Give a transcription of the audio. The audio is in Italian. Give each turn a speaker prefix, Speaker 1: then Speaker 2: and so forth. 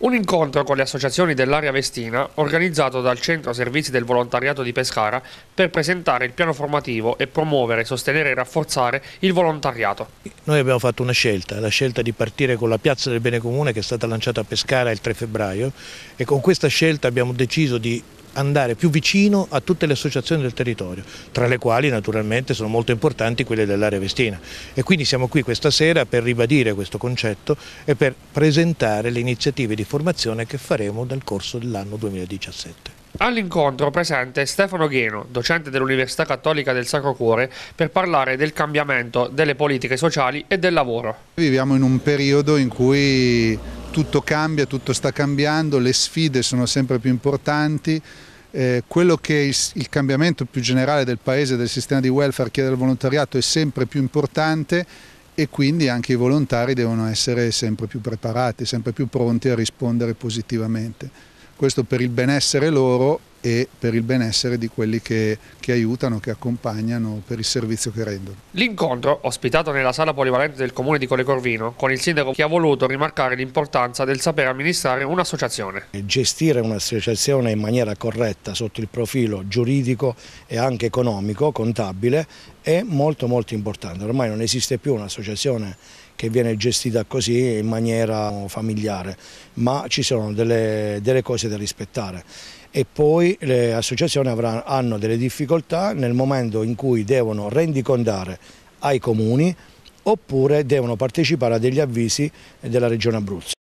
Speaker 1: Un incontro con le associazioni dell'area vestina organizzato dal Centro Servizi del Volontariato di Pescara per presentare il piano formativo e promuovere, sostenere e rafforzare il volontariato.
Speaker 2: Noi abbiamo fatto una scelta, la scelta di partire con la Piazza del Bene Comune che è stata lanciata a Pescara il 3 febbraio e con questa scelta abbiamo deciso di andare più vicino a tutte le associazioni del territorio, tra le quali naturalmente sono molto importanti quelle dell'area vestina. E quindi siamo qui questa sera per ribadire questo concetto e per presentare le iniziative di formazione che faremo nel corso dell'anno 2017.
Speaker 1: All'incontro presente Stefano Gheno, docente dell'Università Cattolica del Sacro Cuore, per parlare del cambiamento delle politiche sociali e del lavoro.
Speaker 3: Viviamo in un periodo in cui tutto cambia, tutto sta cambiando, le sfide sono sempre più importanti, eh, quello che il, il, cambiamento più generale del paese, del sistema di welfare chiede al volontariato è sempre più importante e quindi anche i volontari devono essere sempre più preparati, sempre più pronti a rispondere positivamente. Questo per il benessere loro e per il benessere di quelli che, che, aiutano, che accompagnano, per il servizio che rendono.
Speaker 1: L'incontro, ospitato nella sala polivalente del comune di Colecorvino, con il sindaco che ha voluto rimarcare l'importanza del sapere amministrare un'associazione.
Speaker 4: Gestire un'associazione in maniera corretta sotto il profilo giuridico e anche economico, contabile, è molto molto importante. Ormai non esiste più un'associazione che viene gestita così in maniera familiare, ma ci sono delle, delle cose da rispettare e poi le associazioni avranno, hanno delle difficoltà nel momento in cui devono rendicondare ai comuni oppure devono partecipare a degli avvisi della Regione Abruzzo.